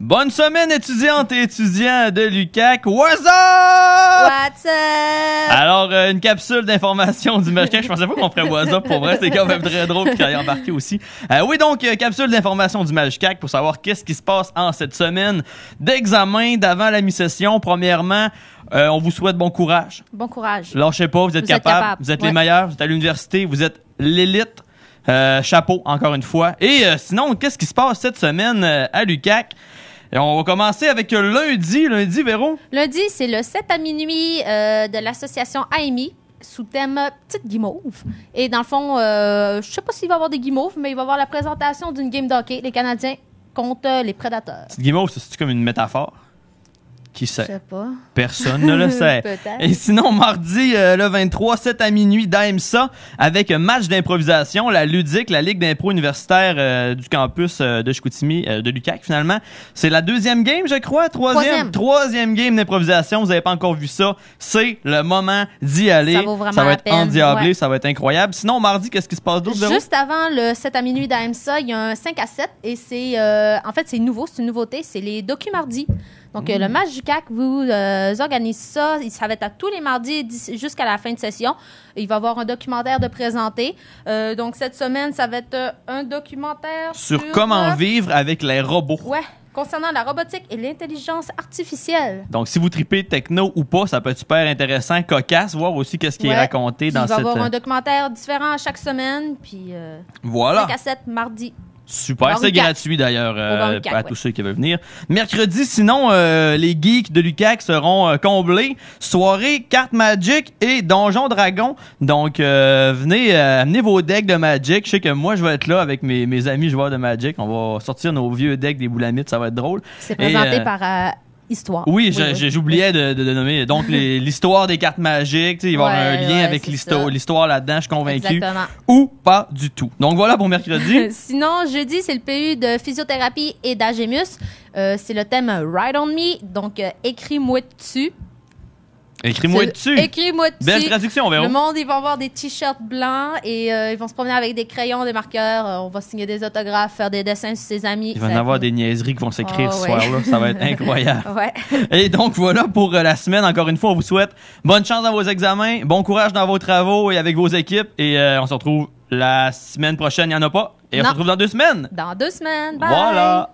Bonne semaine étudiante et étudiants de l'UCAC. What's up? What's up? Alors, euh, une capsule d'information du mercredi. Je pensais pas qu'on ferait What's up. Pour vrai, c'est quand même très drôle qu'il y embarqué aussi. Euh, oui, donc, euh, capsule d'information du Magicac pour savoir qu'est-ce qui se passe en cette semaine d'examen d'avant la mi-session. Premièrement, on vous souhaite bon courage. Bon courage. sais pas, vous êtes, capable. capables. Vous êtes les meilleurs. Vous êtes à l'université. Vous êtes l'élite. chapeau, encore une fois. Et sinon, qu'est-ce qui se passe cette semaine à l'UCAC? Et on va commencer avec euh, lundi. Lundi, Véro? Lundi, c'est le 7 à minuit euh, de l'association AMI sous thème euh, Petite Guimauve. Et dans le fond, je sais pas s'il va y avoir des guimauves, mais il va y avoir la présentation d'une game d'hockey, les Canadiens contre les Prédateurs. Petite Guimauve, c'est comme une métaphore? Qui sait? Personne ne le sait. Et sinon, mardi, euh, le 23, 7 à minuit, d'AMSA, avec un match d'improvisation, la Ludique, la Ligue d'impro universitaire euh, du campus euh, de Chicoutimi, de Lucac, finalement. C'est la deuxième game, je crois, troisième. Troisième, game d'improvisation. Vous n'avez pas encore vu ça. C'est le moment d'y aller. Ça, vaut vraiment va être endiablé, ça va être incroyable. Sinon, mardi, qu'est-ce qui se passe d'autre? Juste avant le 7 à minuit d'AMSA, il y a un 5 à 7 et c'est, en fait, c'est nouveau, c'est une nouveauté. C'est les docu mardi. Donc, euh, le mm. match du CAC vous euh, organise ça. Ça va être à tous les mardis jusqu'à la fin de session. Il va y avoir un documentaire de présenter. Euh, donc, cette semaine, ça va être un documentaire sur, comment vivre avec les robots. Ouais concernant la robotique et l'intelligence artificielle. Donc, si vous tripez techno ou pas, ça peut être super intéressant, cocasse, voir aussi qu'est-ce qui est raconté dans cette... Il va y avoir un documentaire différent chaque semaine, puis... voilà. 5 à mardi. Super, c'est gratuit d'ailleurs euh, à tous ceux qui veulent venir. Mercredi, sinon, euh, les geeks de Lucac seront euh, comblés. Soirée, carte Magic et Donjon Dragon. Donc, venez amener vos decks de Magic. Je sais que moi, je vais être là avec mes, mes amis joueurs de Magic. On va sortir nos vieux decks des boulamites, ça va être drôle. C'est présenté par histoire. Oui, j'oubliais de, de, nommer. Donc, l'histoire des cartes magiques, il va y avoir un lien avec l'histoire là-dedans, je suis convaincu. Ou pas du tout. Donc, voilà pour mercredi. Sinon, jeudi, c'est le PU de physiothérapie et d'Agémus. Euh, c'est le thème Ride on Me, donc euh, écris-moi dessus. Écris-moi dessus. Écris-moi dessus. Belle traduction, verra. Le monde, ils vont avoir des t-shirts blancs et euh, ils vont se promener avec des crayons, des marqueurs. Euh, on va signer des autographes, faire des dessins sur ses amis. Il va avoir des niaiseries qui vont s'écrire oh, ce soir-là. Ça va être incroyable. ouais. Et donc, voilà pour euh, la semaine. Encore une fois, on vous souhaite bonne chance dans vos examens, bon courage dans vos travaux et avec vos équipes. Et on se retrouve la semaine prochaine. Il n'y en a pas. Et on se retrouve dans deux semaines. Dans deux semaines. Bye. Voilà.